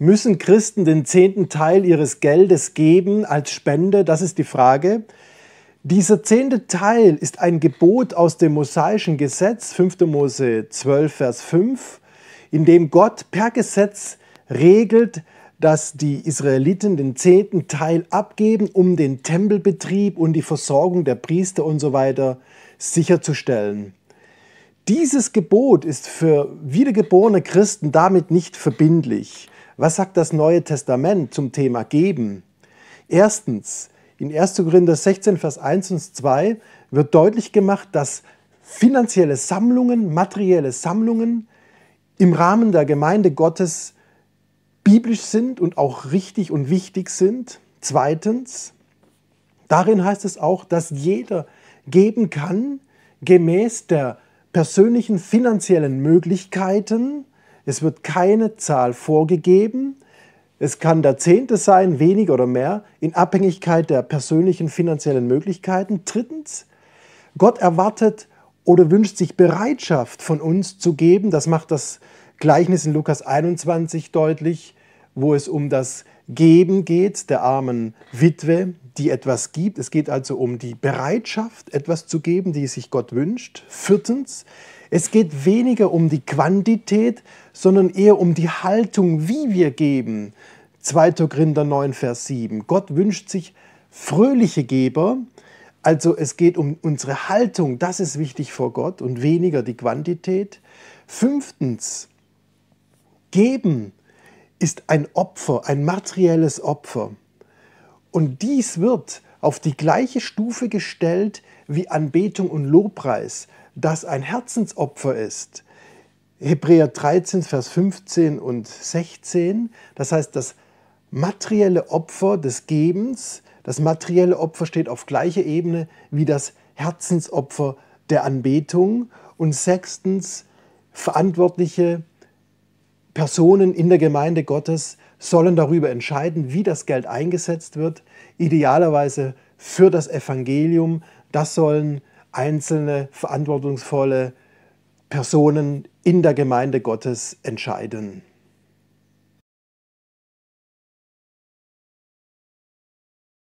Müssen Christen den zehnten Teil ihres Geldes geben als Spende? Das ist die Frage. Dieser zehnte Teil ist ein Gebot aus dem mosaischen Gesetz, 5. Mose 12, Vers 5, in dem Gott per Gesetz regelt, dass die Israeliten den zehnten Teil abgeben, um den Tempelbetrieb und die Versorgung der Priester und so weiter sicherzustellen. Dieses Gebot ist für wiedergeborene Christen damit nicht verbindlich. Was sagt das Neue Testament zum Thema Geben? Erstens, in 1. Korinther 16, Vers 1 und 2 wird deutlich gemacht, dass finanzielle Sammlungen, materielle Sammlungen im Rahmen der Gemeinde Gottes biblisch sind und auch richtig und wichtig sind. Zweitens, darin heißt es auch, dass jeder geben kann gemäß der persönlichen finanziellen Möglichkeiten es wird keine Zahl vorgegeben. Es kann der Zehnte sein, weniger oder mehr, in Abhängigkeit der persönlichen finanziellen Möglichkeiten. Drittens, Gott erwartet oder wünscht sich Bereitschaft von uns zu geben. Das macht das Gleichnis in Lukas 21 deutlich, wo es um das Geben geht, der armen Witwe, die etwas gibt. Es geht also um die Bereitschaft, etwas zu geben, die sich Gott wünscht. Viertens, es geht weniger um die Quantität, sondern eher um die Haltung, wie wir geben. 2. Korinther 9, Vers 7. Gott wünscht sich fröhliche Geber. Also es geht um unsere Haltung, das ist wichtig vor Gott und weniger die Quantität. Fünftens, geben ist ein Opfer, ein materielles Opfer. Und dies wird auf die gleiche Stufe gestellt wie Anbetung und Lobpreis, das ein Herzensopfer ist. Hebräer 13, Vers 15 und 16, das heißt, das materielle Opfer des Gebens, das materielle Opfer steht auf gleicher Ebene wie das Herzensopfer der Anbetung. Und sechstens, verantwortliche Personen in der Gemeinde Gottes sollen darüber entscheiden, wie das Geld eingesetzt wird, idealerweise für das Evangelium. Das sollen einzelne verantwortungsvolle Personen in der Gemeinde Gottes entscheiden.